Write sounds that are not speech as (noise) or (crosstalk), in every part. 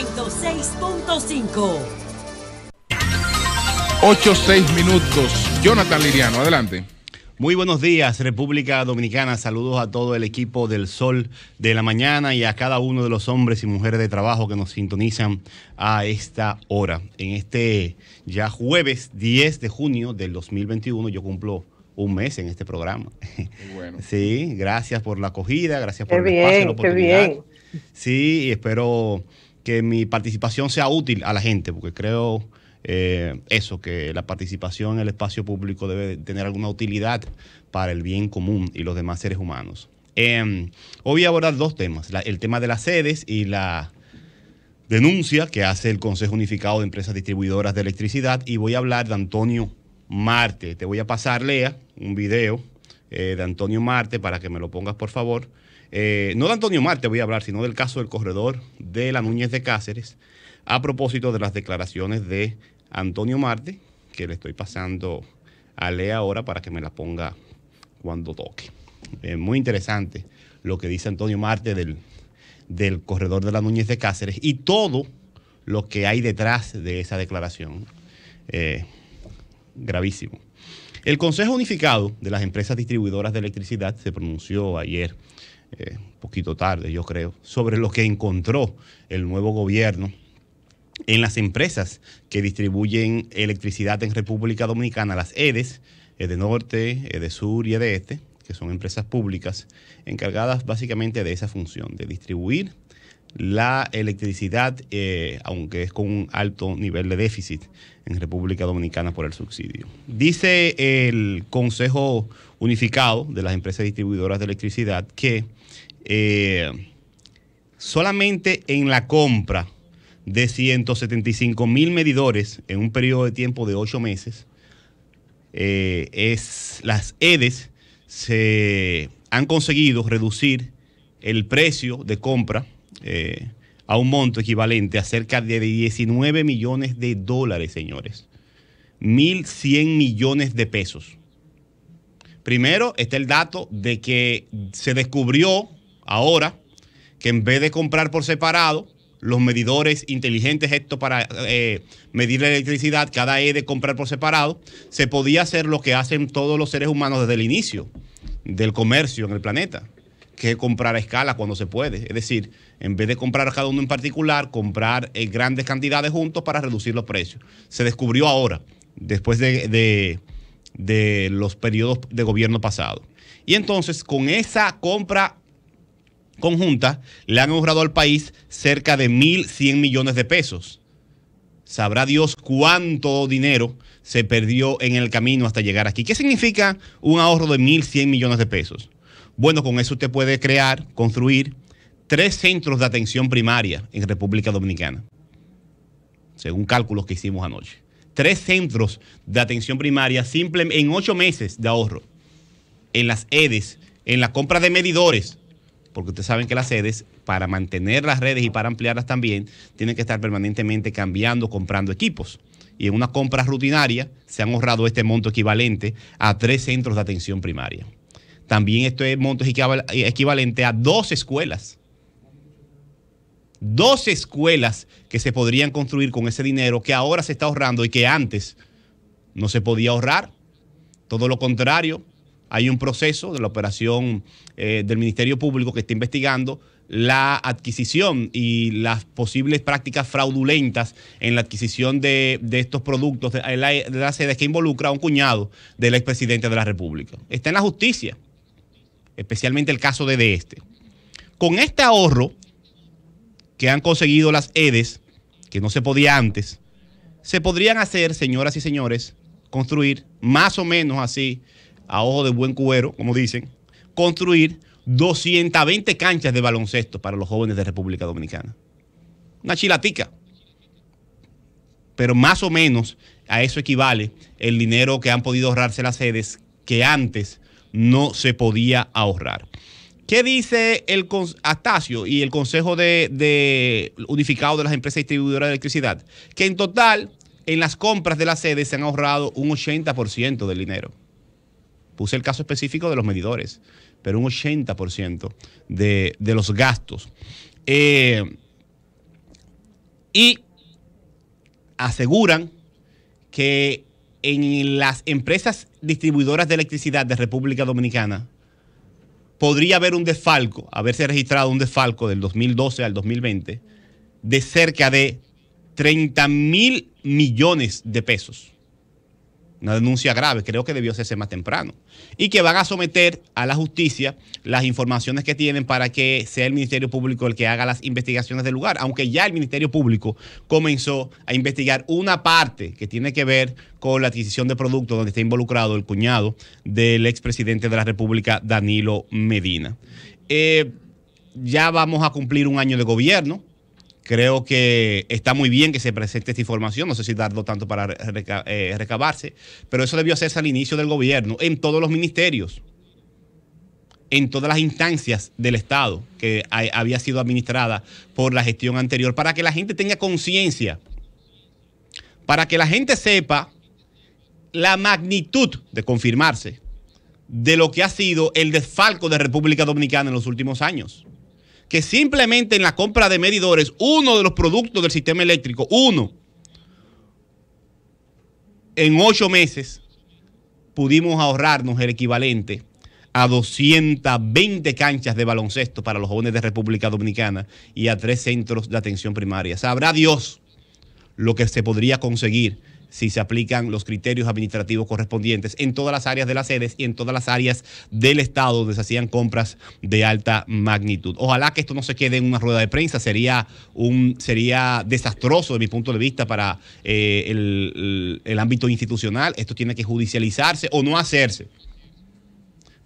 106.5. 8 minutos. Jonathan Liriano, adelante. Muy buenos días, República Dominicana. Saludos a todo el equipo del Sol de la Mañana y a cada uno de los hombres y mujeres de trabajo que nos sintonizan a esta hora. En este ya jueves 10 de junio del 2021, yo cumplo un mes en este programa. Bueno. (laughs) Sí, gracias por la acogida, gracias por el espacio, la oportunidad. bien. Sí, y espero que mi participación sea útil a la gente, porque creo eh, eso, que la participación en el espacio público debe tener alguna utilidad para el bien común y los demás seres humanos. Em, hoy voy a abordar dos temas, el tema de las sedes y la denuncia que hace el Consejo Unificado de Empresas Distribuidoras de Electricidad y voy a hablar de Antonio Marte. Te voy a pasar, Lea, un video eh, de Antonio Marte para que me lo pongas, por favor. Eh, no de Antonio Marte voy a hablar, sino del caso del corredor de la Núñez de Cáceres, a propósito de las declaraciones de Antonio Marte, que le estoy pasando a Lea ahora para que me la ponga cuando toque. Es eh, muy interesante lo que dice Antonio Marte del, corredor de la Núñez de Cáceres y todo lo que hay detrás de esa declaración. Eh, gravísimo. El Consejo Unificado de las Empresas Distribuidoras de Electricidad se pronunció ayer un eh, poquito tarde yo creo, sobre lo que encontró el nuevo gobierno en las empresas que distribuyen electricidad en República Dominicana, las EDES, EDE eh, Norte, EDE eh, Sur y EDE Este, que son empresas públicas encargadas básicamente de esa función, de distribuir la electricidad, aunque es con un alto nivel de déficit en República Dominicana por el subsidio. Dice el Consejo Unificado de las Empresas Distribuidoras de Electricidad que eh, solamente en la compra de 175 mil medidores en un periodo de tiempo de 8 meses, eh, es, las EDES se han conseguido reducir el precio de compra eh, a un monto equivalente a cerca de 19 millones de dólares, señores. 1.100 millones de pesos. Primero está el dato de que se descubrió ahora que en vez de comprar por separado, los medidores inteligentes esto para eh, medir la electricidad, cada E de comprar por separado, se podía hacer lo que hacen todos los seres humanos desde el inicio del comercio en el planeta, que es comprar a escala cuando se puede. Es decir, en vez de comprar a cada uno en particular, comprar grandes cantidades juntos para reducir los precios. Se descubrió ahora, después de, de los periodos de gobierno pasado. Y entonces, con esa compra conjunta le han ahorrado al país cerca de 1.100 millones de pesos. Sabrá Dios cuánto dinero se perdió en el camino hasta llegar aquí. ¿Qué significa un ahorro de 1.100 millones de pesos? Bueno, con eso usted puede crear, construir tres centros de atención primaria en República Dominicana, según cálculos que hicimos anoche. Tres centros de atención primaria simple en ocho meses de ahorro, en las EDES, en la compra de medidores, porque ustedes saben que las sedes, para mantener las redes y para ampliarlas también, tienen que estar permanentemente cambiando, comprando equipos. Y en una compra rutinaria se han ahorrado este monto equivalente a tres centros de atención primaria. También este monto es equivalente a dos escuelas. Dos escuelas que se podrían construir con ese dinero que ahora se está ahorrando y que antes no se podía ahorrar. Todo lo contrario, hay un proceso de la operación eh, del Ministerio Público que está investigando la adquisición y las posibles prácticas fraudulentas en la adquisición de, estos productos de, las la, que involucra a un cuñado del expresidente de la República. Está en la justicia, especialmente el caso de, de este. Con este ahorro que han conseguido las EDES, que no se podía antes, se podrían hacer, señoras y señores, construir más o menos así a ojo de buen cuero, como dicen, construir 220 canchas de baloncesto para los jóvenes de República Dominicana. Una chilatica. Pero más o menos a eso equivale el dinero que han podido ahorrarse las sedes que antes no se podía ahorrar. ¿Qué dice el Astacio y el Consejo de, Unificado de las Empresas Distribuidoras de Electricidad? Que en total, en las compras de las sedes se han ahorrado un 80% del dinero. Puse el caso específico de los medidores, pero un 80% de, de, los gastos. Eh, y aseguran que en las empresas distribuidoras de electricidad de República Dominicana podría haber un desfalco, haberse registrado un desfalco del 2012 al 2020 de cerca de 30 mil millones de pesos una denuncia grave, creo que debió hacerse más temprano, y que van a someter a la justicia las informaciones que tienen para que sea el Ministerio Público el que haga las investigaciones del lugar, aunque ya el Ministerio Público comenzó a investigar una parte que tiene que ver con la adquisición de productos donde está involucrado el cuñado del expresidente de la República, Danilo Medina. Eh, ya vamos a cumplir un año de gobierno, Creo que está muy bien que se presente esta información, no sé si darlo tanto para eh, recabarse, pero eso debió hacerse al inicio del gobierno, en todos los ministerios, en todas las instancias del Estado que había sido administrada por la gestión anterior, para que la gente tenga conciencia, para que la gente sepa la magnitud de confirmarse de lo que ha sido el desfalco de República Dominicana en los últimos años que simplemente en la compra de medidores, uno de los productos del sistema eléctrico, uno, en ocho meses pudimos ahorrarnos el equivalente a 220 canchas de baloncesto para los jóvenes de República Dominicana y a tres centros de atención primaria. Sabrá Dios lo que se podría conseguir si se aplican los criterios administrativos correspondientes en todas las áreas de las sedes y en todas las áreas del Estado donde se hacían compras de alta magnitud. Ojalá que esto no se quede en una rueda de prensa, sería, un, sería desastroso de mi punto de vista para eh, el, ámbito institucional. Esto tiene que judicializarse o no hacerse.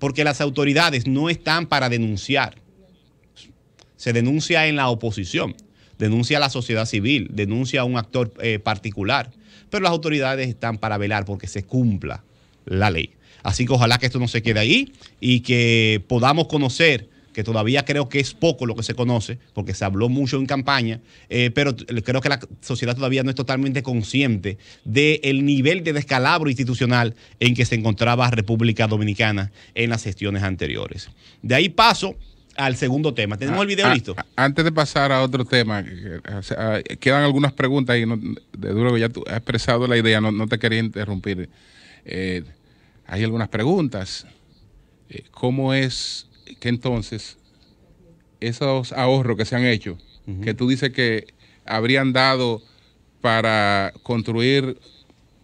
Porque las autoridades no están para denunciar. Se denuncia en la oposición denuncia a la sociedad civil, denuncia a un actor eh, particular pero las autoridades están para velar porque se cumpla la ley. Así que ojalá que esto no se quede ahí y que podamos conocer que todavía creo que es poco lo que se conoce, porque se habló mucho en campaña, eh, pero creo que la sociedad todavía no es totalmente consciente del nivel de descalabro institucional en que se encontraba República Dominicana en las gestiones anteriores. De ahí paso al segundo tema. Tenemos ah, el video ah, listo. Antes de pasar a otro tema, eh, eh, ah, quedan algunas preguntas y no, de duro que ya tú has expresado la idea, no, te quería interrumpir. Eh, hay algunas preguntas. ¿Cómo es que entonces esos ahorros que se han hecho, que tú dices que habrían dado para construir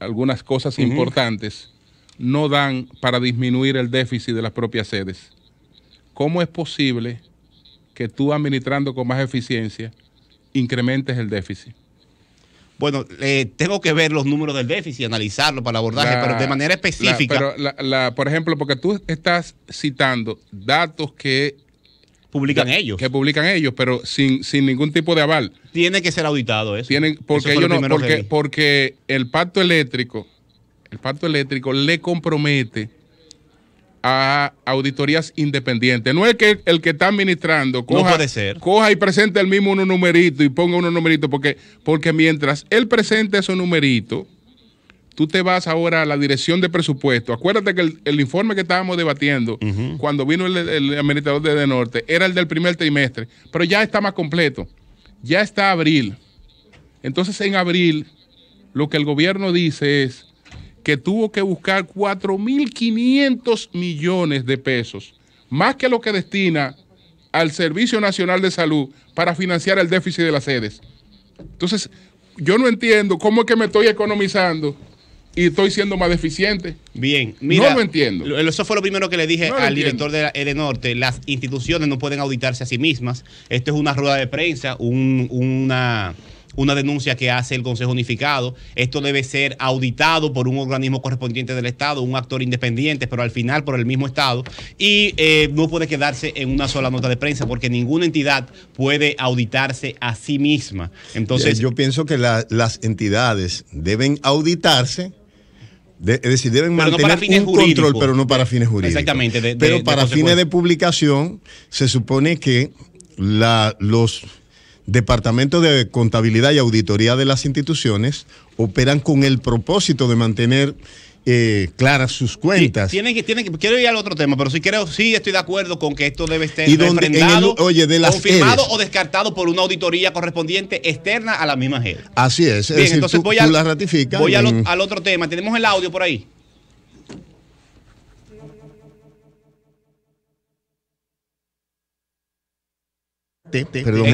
algunas cosas importantes, no dan para disminuir el déficit de las propias sedes? ¿cómo es posible que tú administrando con más eficiencia incrementes el déficit? Bueno, eh, tengo que ver los números del déficit, analizarlo para el abordaje, pero de manera específica. por ejemplo, porque tú estás citando datos que publican ellos. Que publican ellos, pero sin, sin ningún tipo de aval. Tiene que ser auditado eso. Tienen, porque ellos no, porque, porque el pacto eléctrico, el pacto eléctrico le compromete a auditorías independientes. No es que el que está administrando coja, coja y presente el mismo unos numerito y ponga unos numerito porque, porque mientras él presente esos numerito tú te vas ahora a la dirección de presupuesto. Acuérdate que el, informe que estábamos debatiendo cuando vino el, administrador de, de Norte era el del primer trimestre, pero ya está más completo. Ya está abril. Entonces en abril lo que el gobierno dice es, que tuvo que buscar 4.500 millones de pesos, más que lo que destina al Servicio Nacional de Salud para financiar el déficit de las sedes. Entonces, yo no entiendo cómo es que me estoy economizando y estoy siendo más deficiente. Bien, mira. No lo entiendo. Eso fue lo primero que le dije al director de norte. Las instituciones no pueden auditarse a sí mismas. Esto es una rueda de prensa, una una denuncia que hace el Consejo Unificado. Esto debe ser auditado por un organismo correspondiente del Estado, un actor independiente, pero al final por el mismo Estado. Y eh, no puede quedarse en una sola nota de prensa porque ninguna entidad puede auditarse a sí misma. Entonces, eh, yo pienso que las entidades deben auditarse. De, es decir, deben mantener control, pero no para fines jurídicos. Exactamente. pero para fines de publicación, se supone que la, los Departamento de Contabilidad y Auditoría de las instituciones operan con el propósito de mantener eh, claras sus cuentas. tienen que, que, quiero ir al otro tema, pero sí creo, sí estoy de acuerdo con que esto debe estar confirmado o descartado por una auditoría correspondiente externa a la misma agenda. Así es. Bien, es entonces tú, voy, voy al otro tema. Tenemos el audio por ahí. Perdón,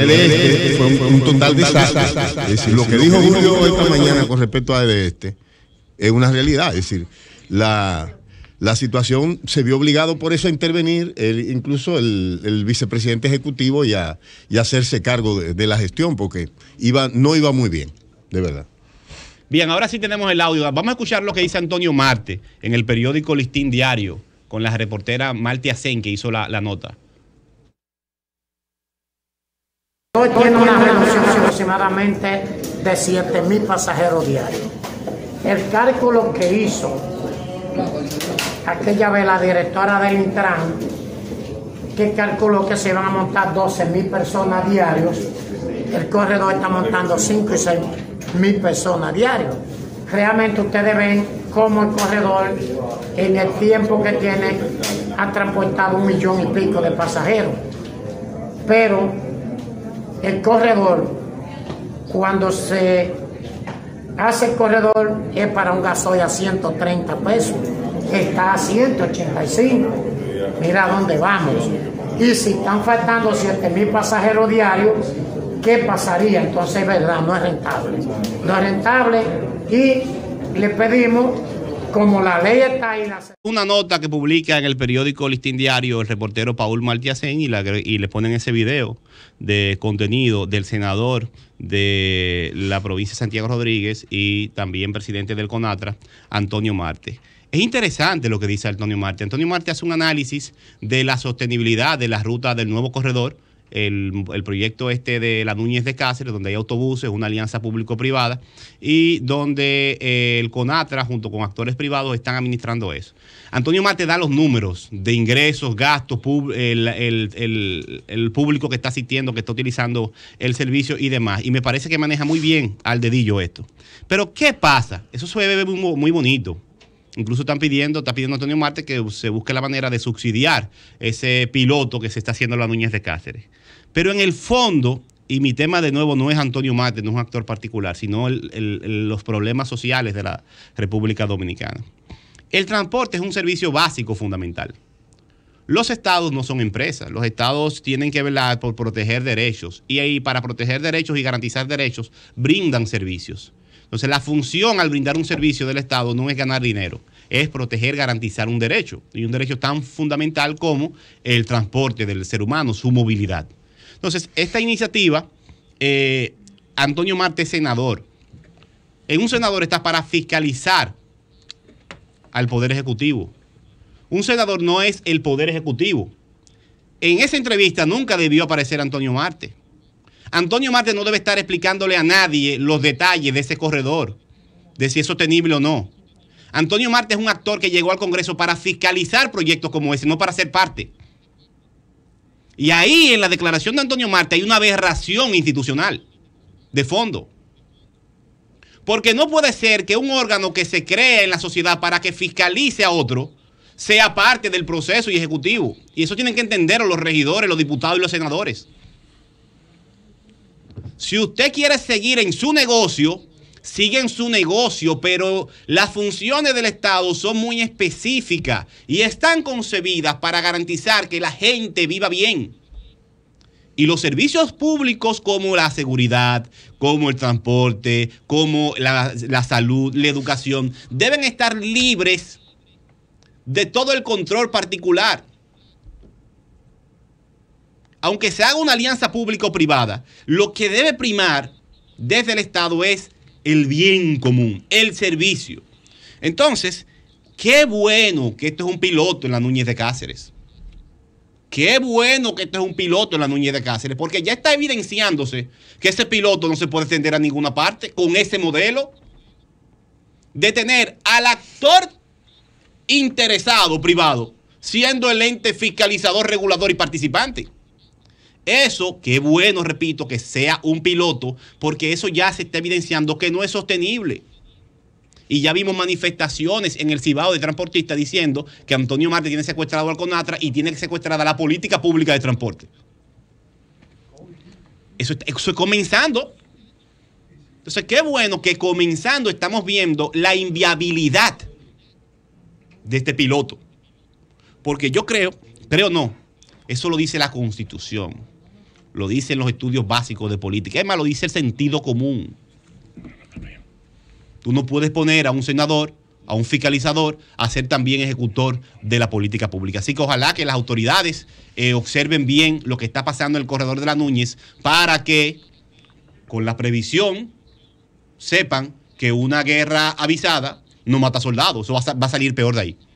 fue un, total desastre. lo que dijo Julio esta mañana con respecto a el este es una realidad. Es decir, la, situación se vio obligado por eso a intervenir incluso el, vicepresidente ejecutivo y a, hacerse cargo de, la gestión porque iba, no iba muy bien, de verdad. Bien, ahora sí tenemos el audio. Vamos a escuchar lo que dice Antonio Marte en el periódico Listín Diario con la reportera Martia Asen que hizo la nota. Hoy tiene una reducción aproximadamente de mil pasajeros diarios. El cálculo que hizo aquella vez la directora del Intran, que calculó que se iban a montar 12 mil personas diarios, el corredor está montando 5 y mil personas diarios. Realmente ustedes ven cómo el corredor en el tiempo que tiene ha transportado un millón y pico de pasajeros. Pero el corredor, cuando se hace el corredor, es para un gasoil a 130 pesos, está a 185. Mira dónde vamos. Y si están faltando 7 mil pasajeros diarios, ¿qué pasaría? Entonces, verdad, no es rentable. No es rentable y le pedimos como la ley está ahí. Una nota que publica en el periódico Listín Diario el reportero Paul Martíaseñ y, y le ponen ese video de contenido del senador de la provincia de Santiago Rodríguez y también presidente del CONATRA, Antonio Marte. Es interesante lo que dice Antonio Marte. Antonio Marte hace un análisis de la sostenibilidad de la ruta del nuevo corredor el, proyecto este de la Núñez de Cáceres, donde hay autobuses, una alianza público-privada, y donde eh, el CONATRA, junto con actores privados, están administrando eso. Antonio Mate da los números de ingresos, gastos, el, público que está asistiendo, que está utilizando el servicio y demás. Y me parece que maneja muy bien al dedillo esto. Pero, ¿qué pasa? Eso se ve muy bonito. Incluso están pidiendo, está pidiendo Antonio Marte que se busque la manera de subsidiar ese piloto que se está haciendo en la Núñez de Cáceres. Pero en el fondo, y mi tema de nuevo no es Antonio Marte, no es un actor particular, sino los problemas sociales de la República Dominicana. El transporte es un servicio básico fundamental. Los estados no son empresas, los estados tienen que velar por proteger derechos y ahí para proteger derechos y garantizar derechos brindan servicios. Entonces, la función al brindar un servicio del Estado no es ganar dinero, es proteger, garantizar un derecho, y un derecho tan fundamental como el transporte del ser humano, su movilidad. Entonces, esta iniciativa, eh, Antonio Marte, senador, en un senador está para fiscalizar al Poder Ejecutivo. Un senador no es el Poder Ejecutivo. En esa entrevista nunca debió aparecer Antonio Marte. Antonio Marte no debe estar explicándole a nadie los detalles de ese corredor, de si es sostenible o no. Antonio Marte es un actor que llegó al Congreso para fiscalizar proyectos como ese, no para ser parte. Y ahí en la declaración de Antonio Marte hay una aberración institucional de fondo. Porque no puede ser que un órgano que se crea en la sociedad para que fiscalice a otro sea parte del proceso y ejecutivo. Y eso tienen que entenderlo los regidores, los diputados y los senadores. Si usted quiere seguir en su negocio, sigue en su negocio, pero las funciones del Estado son muy específicas y están concebidas para garantizar que la gente viva bien. Y los servicios públicos como la seguridad, como el transporte, como la, la, salud, la educación, deben estar libres de todo el control particular aunque se haga una alianza público-privada, lo que debe primar desde el Estado es el bien común, el servicio. Entonces, qué bueno que esto es un piloto en la Núñez de Cáceres. Qué bueno que esto es un piloto en la Núñez de Cáceres, porque ya está evidenciándose que ese piloto no se puede extender a ninguna parte con ese modelo de tener al actor interesado privado siendo el ente fiscalizador, regulador y participante. Eso, qué bueno, repito, que sea un piloto, porque eso ya se está evidenciando que no es sostenible. Y ya vimos manifestaciones en el Cibao de transportistas diciendo que Antonio Marte tiene secuestrado al CONATRA y tiene secuestrada la política pública de transporte. Eso, eso es comenzando. Entonces, qué bueno que comenzando estamos viendo la inviabilidad de este piloto. Porque yo creo, creo no, eso lo dice la Constitución lo dicen los estudios básicos de política, es más, lo dice el sentido común. Tú no puedes poner a un senador, a un fiscalizador, a ser también ejecutor de la política pública. Así que ojalá que las autoridades eh, observen bien lo que está pasando en el corredor de la Núñez para que con la previsión sepan que una guerra avisada no mata soldados, eso va a salir peor de ahí.